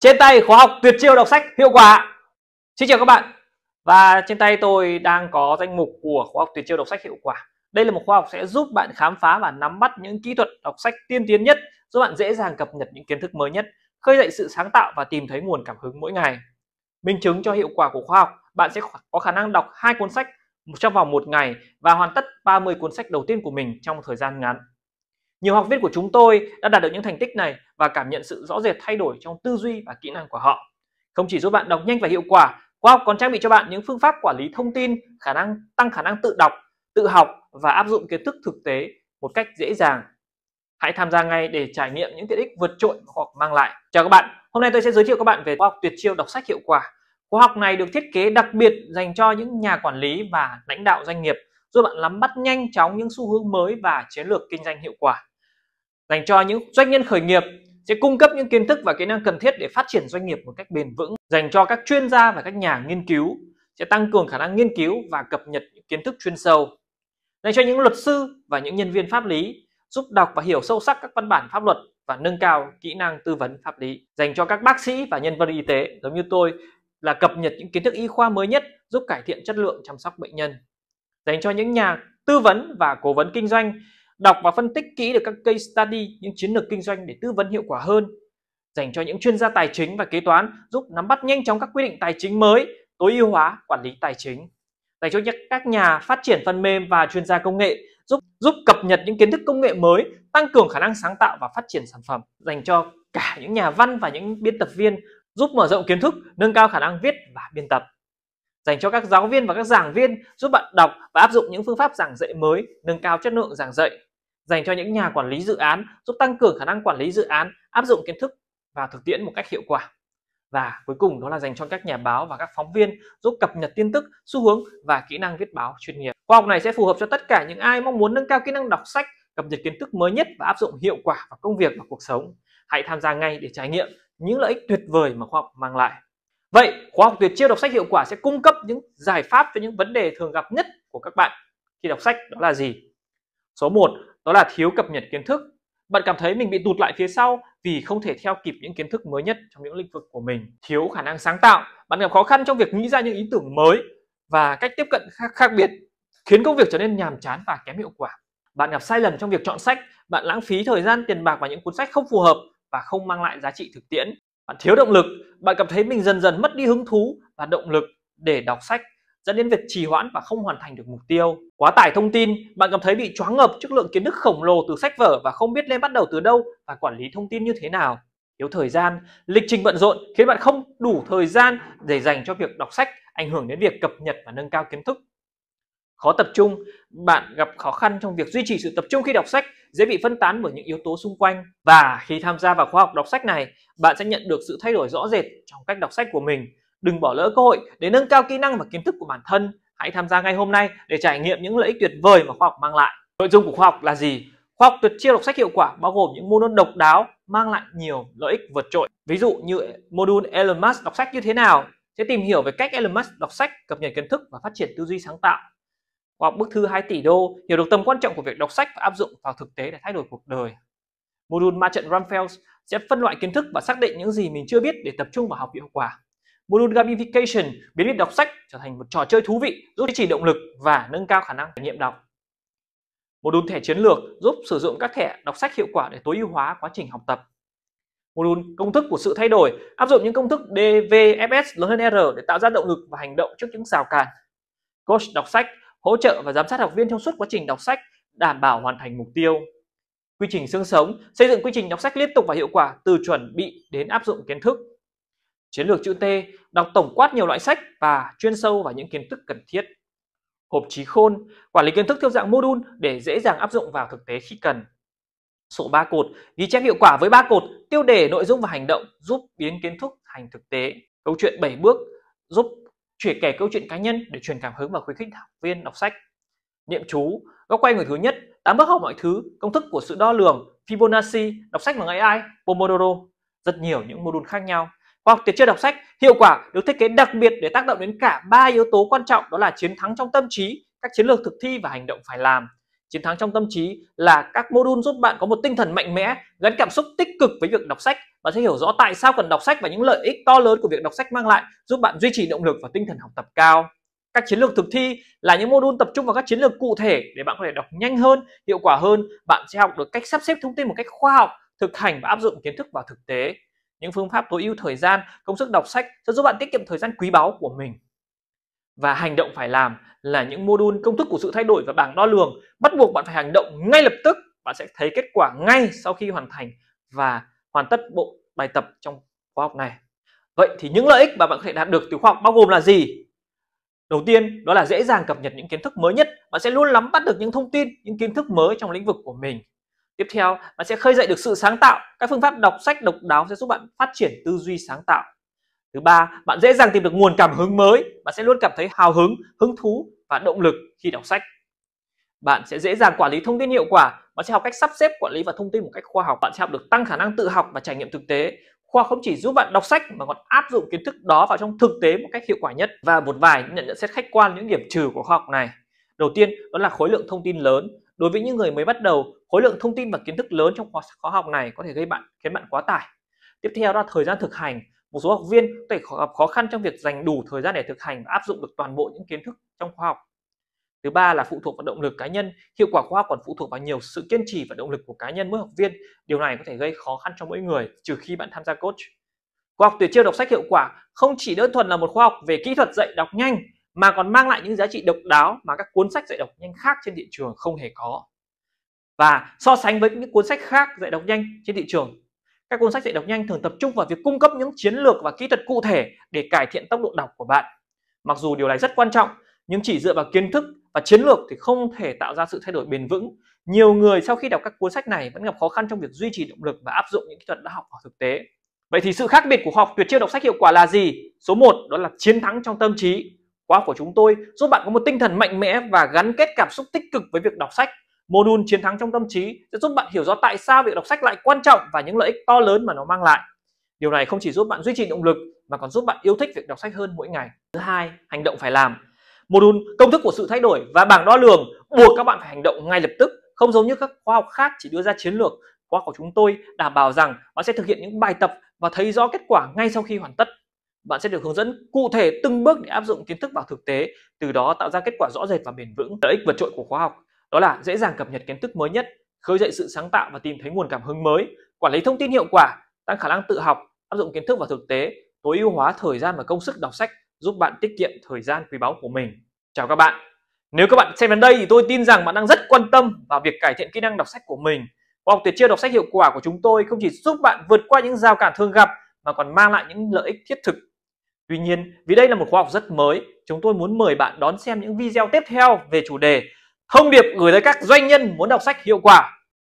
trên tay khóa học tuyệt chiêu đọc sách hiệu quả xin chào các bạn và trên tay tôi đang có danh mục của khóa học tuyệt chiêu đọc sách hiệu quả đây là một khóa học sẽ giúp bạn khám phá và nắm bắt những kỹ thuật đọc sách tiên tiến nhất giúp bạn dễ dàng cập nhật những kiến thức mới nhất khơi dậy sự sáng tạo và tìm thấy nguồn cảm hứng mỗi ngày minh chứng cho hiệu quả của khóa học bạn sẽ có khả năng đọc hai cuốn sách trong vòng một ngày và hoàn tất 30 cuốn sách đầu tiên của mình trong thời gian ngắn nhiều học viên của chúng tôi đã đạt được những thành tích này và cảm nhận sự rõ rệt thay đổi trong tư duy và kỹ năng của họ. Không chỉ giúp bạn đọc nhanh và hiệu quả, khóa học còn trang bị cho bạn những phương pháp quản lý thông tin, khả năng tăng khả năng tự đọc, tự học và áp dụng kiến thức thực tế một cách dễ dàng. Hãy tham gia ngay để trải nghiệm những tiện ích vượt trội mà khóa học mang lại. Chào các bạn, hôm nay tôi sẽ giới thiệu các bạn về khóa học tuyệt chiêu đọc sách hiệu quả. Khóa học này được thiết kế đặc biệt dành cho những nhà quản lý và lãnh đạo doanh nghiệp, giúp bạn nắm bắt nhanh chóng những xu hướng mới và chiến lược kinh doanh hiệu quả dành cho những doanh nhân khởi nghiệp sẽ cung cấp những kiến thức và kỹ năng cần thiết để phát triển doanh nghiệp một cách bền vững dành cho các chuyên gia và các nhà nghiên cứu sẽ tăng cường khả năng nghiên cứu và cập nhật những kiến thức chuyên sâu dành cho những luật sư và những nhân viên pháp lý giúp đọc và hiểu sâu sắc các văn bản pháp luật và nâng cao kỹ năng tư vấn pháp lý dành cho các bác sĩ và nhân viên y tế giống như tôi là cập nhật những kiến thức y khoa mới nhất giúp cải thiện chất lượng chăm sóc bệnh nhân dành cho những nhà tư vấn và cố vấn kinh doanh đọc và phân tích kỹ được các case study, những chiến lược kinh doanh để tư vấn hiệu quả hơn dành cho những chuyên gia tài chính và kế toán giúp nắm bắt nhanh chóng các quy định tài chính mới, tối ưu hóa quản lý tài chính. Dành cho các nhà phát triển phần mềm và chuyên gia công nghệ giúp giúp cập nhật những kiến thức công nghệ mới, tăng cường khả năng sáng tạo và phát triển sản phẩm. Dành cho cả những nhà văn và những biên tập viên giúp mở rộng kiến thức, nâng cao khả năng viết và biên tập. Dành cho các giáo viên và các giảng viên giúp bạn đọc và áp dụng những phương pháp giảng dạy mới, nâng cao chất lượng giảng dạy dành cho những nhà quản lý dự án giúp tăng cường khả năng quản lý dự án, áp dụng kiến thức vào thực tiễn một cách hiệu quả. Và cuối cùng đó là dành cho các nhà báo và các phóng viên giúp cập nhật tin tức, xu hướng và kỹ năng viết báo chuyên nghiệp. Khóa học này sẽ phù hợp cho tất cả những ai mong muốn nâng cao kỹ năng đọc sách, cập nhật kiến thức mới nhất và áp dụng hiệu quả vào công việc và cuộc sống. Hãy tham gia ngay để trải nghiệm những lợi ích tuyệt vời mà khóa học mang lại. Vậy, khóa học tuyệt chiêu đọc sách hiệu quả sẽ cung cấp những giải pháp cho những vấn đề thường gặp nhất của các bạn khi đọc sách đó là gì? Số 1 đó là thiếu cập nhật kiến thức. Bạn cảm thấy mình bị tụt lại phía sau vì không thể theo kịp những kiến thức mới nhất trong những lĩnh vực của mình. Thiếu khả năng sáng tạo, bạn gặp khó khăn trong việc nghĩ ra những ý tưởng mới và cách tiếp cận khác, khác biệt, khiến công việc trở nên nhàm chán và kém hiệu quả. Bạn gặp sai lầm trong việc chọn sách, bạn lãng phí thời gian, tiền bạc vào những cuốn sách không phù hợp và không mang lại giá trị thực tiễn. Bạn thiếu động lực, bạn cảm thấy mình dần dần mất đi hứng thú và động lực để đọc sách dẫn đến việc trì hoãn và không hoàn thành được mục tiêu. Quá tải thông tin, bạn cảm thấy bị choáng ngợp trước lượng kiến thức khổng lồ từ sách vở và không biết nên bắt đầu từ đâu và quản lý thông tin như thế nào. Thiếu thời gian, lịch trình bận rộn khiến bạn không đủ thời gian để dành cho việc đọc sách, ảnh hưởng đến việc cập nhật và nâng cao kiến thức. Khó tập trung, bạn gặp khó khăn trong việc duy trì sự tập trung khi đọc sách, dễ bị phân tán bởi những yếu tố xung quanh. Và khi tham gia vào khóa học đọc sách này, bạn sẽ nhận được sự thay đổi rõ rệt trong cách đọc sách của mình Đừng bỏ lỡ cơ hội để nâng cao kỹ năng và kiến thức của bản thân. Hãy tham gia ngay hôm nay để trải nghiệm những lợi ích tuyệt vời mà khoa học mang lại. Nội dung của khoa học là gì? Khoa học tuyệt chiêu đọc sách hiệu quả bao gồm những môn độc đáo mang lại nhiều lợi ích vượt trội. Ví dụ như module Elon Musk đọc sách như thế nào sẽ tìm hiểu về cách Elon Musk đọc sách, cập nhật kiến thức và phát triển tư duy sáng tạo. Khoa học bức thư 2 tỷ đô hiểu được tầm quan trọng của việc đọc sách và áp dụng vào thực tế để thay đổi cuộc đời. Module ma trận Ramfels sẽ phân loại kiến thức và xác định những gì mình chưa biết để tập trung vào học hiệu quả. Module gamification biến việc đọc sách trở thành một trò chơi thú vị, giúp duy trì động lực và nâng cao khả năng trải nghiệm đọc. Module thẻ chiến lược giúp sử dụng các thẻ đọc sách hiệu quả để tối ưu hóa quá trình học tập. Module công thức của sự thay đổi áp dụng những công thức DVFS lớn hơn R để tạo ra động lực và hành động trước những rào cản. Coach đọc sách hỗ trợ và giám sát học viên trong suốt quá trình đọc sách, đảm bảo hoàn thành mục tiêu. Quy trình xương sống xây dựng quy trình đọc sách liên tục và hiệu quả từ chuẩn bị đến áp dụng kiến thức chiến lược chữ T, đọc tổng quát nhiều loại sách và chuyên sâu vào những kiến thức cần thiết. Hộp trí khôn, quản lý kiến thức theo dạng mô đun để dễ dàng áp dụng vào thực tế khi cần. Sổ ba cột, ghi chép hiệu quả với ba cột, tiêu đề, nội dung và hành động giúp biến kiến thức thành thực tế. Câu chuyện 7 bước giúp chuyển kể câu chuyện cá nhân để truyền cảm hứng và khuyến khích học viên đọc sách. Niệm chú, góc quay người thứ nhất, tám bước học mọi thứ, công thức của sự đo lường, Fibonacci, đọc sách bằng AI, Pomodoro, rất nhiều những mô đun khác nhau. Khoa học tiệt chưa đọc sách hiệu quả được thiết kế đặc biệt để tác động đến cả ba yếu tố quan trọng đó là chiến thắng trong tâm trí, các chiến lược thực thi và hành động phải làm. Chiến thắng trong tâm trí là các mô đun giúp bạn có một tinh thần mạnh mẽ, gắn cảm xúc tích cực với việc đọc sách. và sẽ hiểu rõ tại sao cần đọc sách và những lợi ích to lớn của việc đọc sách mang lại, giúp bạn duy trì động lực và tinh thần học tập cao. Các chiến lược thực thi là những mô đun tập trung vào các chiến lược cụ thể để bạn có thể đọc nhanh hơn, hiệu quả hơn. Bạn sẽ học được cách sắp xếp thông tin một cách khoa học, thực hành và áp dụng kiến thức vào thực tế những phương pháp tối ưu thời gian công sức đọc sách sẽ giúp bạn tiết kiệm thời gian quý báu của mình và hành động phải làm là những mô đun công thức của sự thay đổi và bảng đo lường bắt buộc bạn phải hành động ngay lập tức bạn sẽ thấy kết quả ngay sau khi hoàn thành và hoàn tất bộ bài tập trong khóa học này vậy thì những lợi ích mà bạn có thể đạt được từ khóa học bao gồm là gì đầu tiên đó là dễ dàng cập nhật những kiến thức mới nhất bạn sẽ luôn nắm bắt được những thông tin những kiến thức mới trong lĩnh vực của mình Tiếp theo, bạn sẽ khơi dậy được sự sáng tạo. Các phương pháp đọc sách độc đáo sẽ giúp bạn phát triển tư duy sáng tạo. Thứ ba, bạn dễ dàng tìm được nguồn cảm hứng mới. Bạn sẽ luôn cảm thấy hào hứng, hứng thú và động lực khi đọc sách. Bạn sẽ dễ dàng quản lý thông tin hiệu quả. Bạn sẽ học cách sắp xếp quản lý và thông tin một cách khoa học. Bạn sẽ học được tăng khả năng tự học và trải nghiệm thực tế. Khoa không chỉ giúp bạn đọc sách mà còn áp dụng kiến thức đó vào trong thực tế một cách hiệu quả nhất. Và một vài nhận nhận xét khách quan những điểm trừ của khoa học này. Đầu tiên, đó là khối lượng thông tin lớn Đối với những người mới bắt đầu, khối lượng thông tin và kiến thức lớn trong khóa, khóa học này có thể gây bạn khiến bạn quá tải. Tiếp theo là thời gian thực hành. Một số học viên có thể gặp khó khăn trong việc dành đủ thời gian để thực hành và áp dụng được toàn bộ những kiến thức trong khóa học. Thứ ba là phụ thuộc vào động lực cá nhân. Hiệu quả khóa học còn phụ thuộc vào nhiều sự kiên trì và động lực của cá nhân mỗi học viên. Điều này có thể gây khó khăn cho mỗi người trừ khi bạn tham gia coach. Khóa học tuyệt chiêu đọc sách hiệu quả không chỉ đơn thuần là một khóa học về kỹ thuật dạy đọc nhanh mà còn mang lại những giá trị độc đáo mà các cuốn sách dạy đọc nhanh khác trên thị trường không hề có. Và so sánh với những cuốn sách khác dạy đọc nhanh trên thị trường, các cuốn sách dạy đọc nhanh thường tập trung vào việc cung cấp những chiến lược và kỹ thuật cụ thể để cải thiện tốc độ đọc của bạn. Mặc dù điều này rất quan trọng, nhưng chỉ dựa vào kiến thức và chiến lược thì không thể tạo ra sự thay đổi bền vững. Nhiều người sau khi đọc các cuốn sách này vẫn gặp khó khăn trong việc duy trì động lực và áp dụng những kỹ thuật đã học vào thực tế. Vậy thì sự khác biệt của học tuyệt chiêu đọc sách hiệu quả là gì? Số 1 đó là chiến thắng trong tâm trí khóa của chúng tôi giúp bạn có một tinh thần mạnh mẽ và gắn kết cảm xúc tích cực với việc đọc sách module chiến thắng trong tâm trí sẽ giúp bạn hiểu rõ tại sao việc đọc sách lại quan trọng và những lợi ích to lớn mà nó mang lại điều này không chỉ giúp bạn duy trì động lực mà còn giúp bạn yêu thích việc đọc sách hơn mỗi ngày thứ hai hành động phải làm module công thức của sự thay đổi và bảng đo lường buộc các bạn phải hành động ngay lập tức không giống như các khoa học khác chỉ đưa ra chiến lược khóa của chúng tôi đảm bảo rằng bạn sẽ thực hiện những bài tập và thấy rõ kết quả ngay sau khi hoàn tất bạn sẽ được hướng dẫn cụ thể từng bước để áp dụng kiến thức vào thực tế, từ đó tạo ra kết quả rõ rệt và bền vững. Lợi ích vượt trội của khóa học đó là dễ dàng cập nhật kiến thức mới nhất, khơi dậy sự sáng tạo và tìm thấy nguồn cảm hứng mới, quản lý thông tin hiệu quả, tăng khả năng tự học, áp dụng kiến thức vào thực tế, tối ưu hóa thời gian và công sức đọc sách, giúp bạn tiết kiệm thời gian quý báu của mình. Chào các bạn. Nếu các bạn xem đến đây thì tôi tin rằng bạn đang rất quan tâm vào việc cải thiện kỹ năng đọc sách của mình. Khóa học tuyệt chiêu đọc sách hiệu quả của chúng tôi không chỉ giúp bạn vượt qua những rào cản thường gặp mà còn mang lại những lợi ích thiết thực Tuy nhiên, vì đây là một khóa học rất mới, chúng tôi muốn mời bạn đón xem những video tiếp theo về chủ đề thông điệp gửi tới các doanh nhân muốn đọc sách hiệu quả